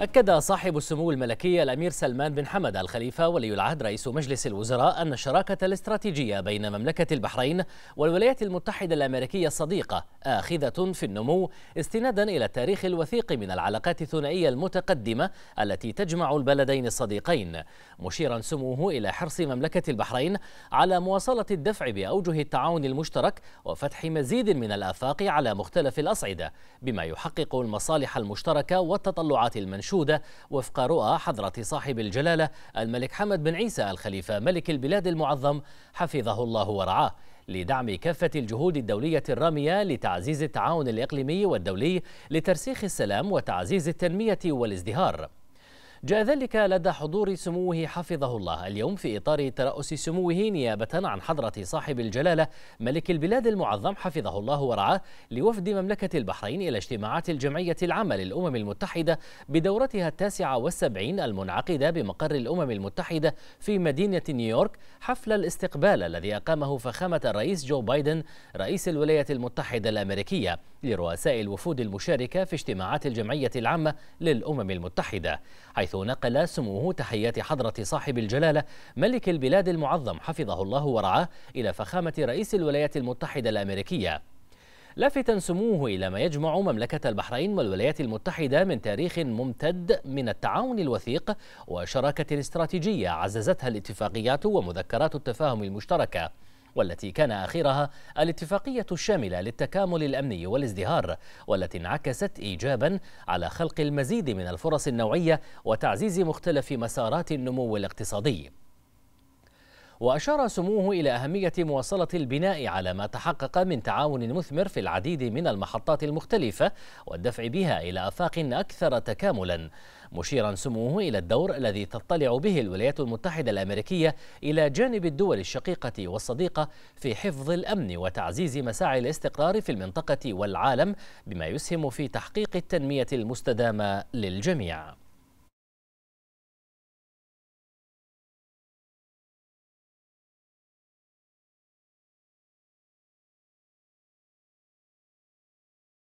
أكد صاحب السمو الملكي الأمير سلمان بن حمد الخليفة ولي العهد رئيس مجلس الوزراء أن الشراكة الاستراتيجية بين مملكة البحرين والولايات المتحدة الأمريكية الصديقة آخذة في النمو استنادا إلى التاريخ الوثيق من العلاقات الثنائية المتقدمة التي تجمع البلدين الصديقين مشيرا سموه إلى حرص مملكة البحرين على مواصلة الدفع بأوجه التعاون المشترك وفتح مزيد من الآفاق على مختلف الأصعدة بما يحقق المصالح المشتركة والتطلعات المنشورة المنشودة وفق رؤى حضرة صاحب الجلالة الملك حمد بن عيسى الخليفة ملك البلاد المعظم حفظه الله ورعاه لدعم كافة الجهود الدولية الرامية لتعزيز التعاون الإقليمي والدولي لترسيخ السلام وتعزيز التنمية والازدهار جاء ذلك لدى حضور سموه حفظه الله اليوم في إطار ترأس سموه نيابة عن حضرة صاحب الجلالة ملك البلاد المعظم حفظه الله ورعاه لوفد مملكة البحرين إلى اجتماعات الجمعية العامة للأمم المتحدة بدورتها التاسعة والسبعين المنعقدة بمقر الأمم المتحدة في مدينة نيويورك حفل الاستقبال الذي أقامه فخامة الرئيس جو بايدن رئيس الولايات المتحدة الأمريكية لرؤساء الوفود المشاركة في اجتماعات الجمعية العامة للأمم المتحدة حيث نقل سموه تحيات حضرة صاحب الجلالة ملك البلاد المعظم حفظه الله ورعاه إلى فخامة رئيس الولايات المتحدة الأمريكية لافتا سموه إلى ما يجمع مملكة البحرين والولايات المتحدة من تاريخ ممتد من التعاون الوثيق وشراكة استراتيجية عززتها الاتفاقيات ومذكرات التفاهم المشتركة والتي كان آخرها الاتفاقية الشاملة للتكامل الأمني والازدهار والتي انعكست إيجابا على خلق المزيد من الفرص النوعية وتعزيز مختلف مسارات النمو الاقتصادي وأشار سموه إلى أهمية مواصلة البناء على ما تحقق من تعاون مثمر في العديد من المحطات المختلفة والدفع بها إلى آفاق أكثر تكاملا مشيرا سموه إلى الدور الذي تطلع به الولايات المتحدة الأمريكية إلى جانب الدول الشقيقة والصديقة في حفظ الأمن وتعزيز مساعي الاستقرار في المنطقة والعالم بما يسهم في تحقيق التنمية المستدامة للجميع